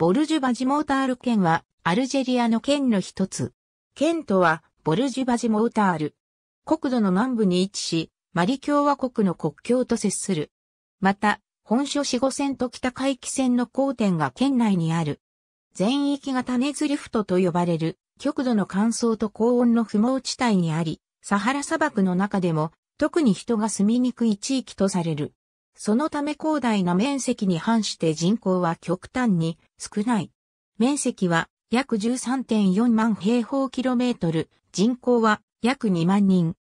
ボルジュバジモータール県は、アルジェリアの県の一つ。県とは、ボルジュバジモータール。国土の南部に位置し、マリ共和国の国境と接する。また、本所四五線と北海汽線の交点が県内にある。全域が種ズリフトと呼ばれる、極度の乾燥と高温の不毛地帯にあり、サハラ砂漠の中でも、特に人が住みにくい地域とされる。そのため広大な面積に反して人口は極端に少ない。面積は約13.4万平方キロメートル、人口は約2万人。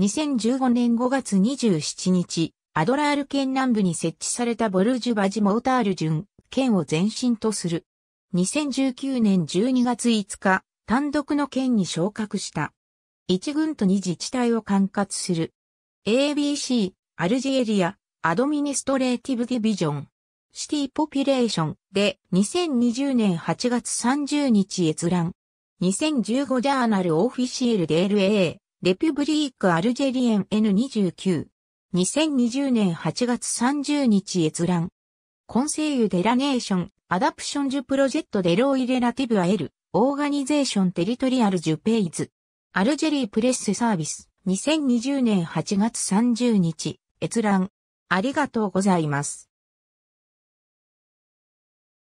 2015年5月27日、アドラール県南部に設置されたボルジュバジモータール準県を前身とする。2019年12月5日、単独の県に昇格した。1軍と2自治体を管轄する。ABC、アルジェリア、アドミニストレーティブディビジョン、シティポピュレーションで2020年8月30日閲覧。2015ジャーナルオフィシエルで LA、レピュブリークアルジェリエン N29。2020年8月30日閲覧。コンセイユデラネーション、アダプションジュプロジェットデロイレラティブアエル、オーガニゼーションテリトリアルジュペイズ。アルジェリープレッセサービス、2020年8月30日、閲覧。ありがとうございます。